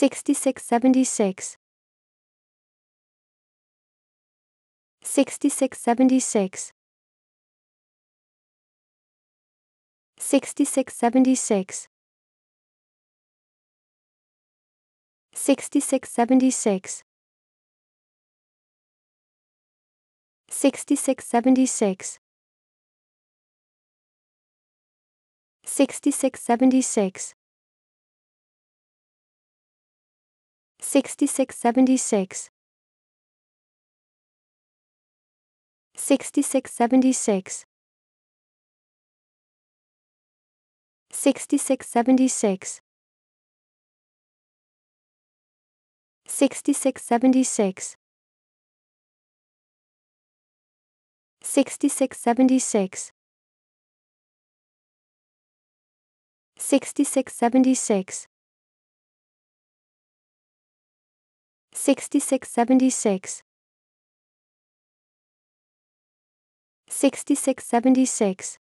6676 6676 6676 6676 6676 6676 6676 6676 6676 6676 6676 6676 6676 6676